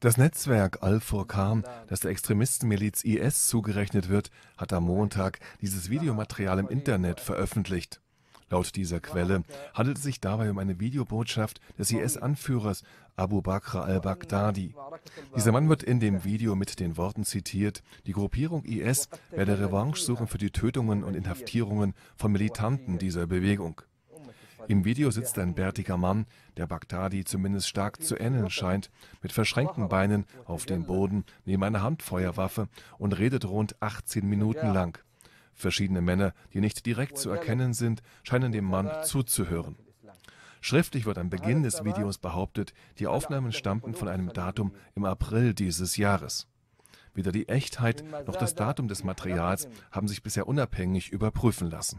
Das Netzwerk Al-Furqan, das der Extremistenmiliz IS zugerechnet wird, hat am Montag dieses Videomaterial im Internet veröffentlicht. Laut dieser Quelle handelt es sich dabei um eine Videobotschaft des IS-Anführers Abu Bakr al-Baghdadi. Dieser Mann wird in dem Video mit den Worten zitiert, die Gruppierung IS werde Revanche suchen für die Tötungen und Inhaftierungen von Militanten dieser Bewegung. Im Video sitzt ein bärtiger Mann, der Bagdadi zumindest stark zu ähneln scheint, mit verschränkten Beinen auf dem Boden neben einer Handfeuerwaffe und redet rund 18 Minuten lang. Verschiedene Männer, die nicht direkt zu erkennen sind, scheinen dem Mann zuzuhören. Schriftlich wird am Beginn des Videos behauptet, die Aufnahmen stammten von einem Datum im April dieses Jahres. Weder die Echtheit noch das Datum des Materials haben sich bisher unabhängig überprüfen lassen.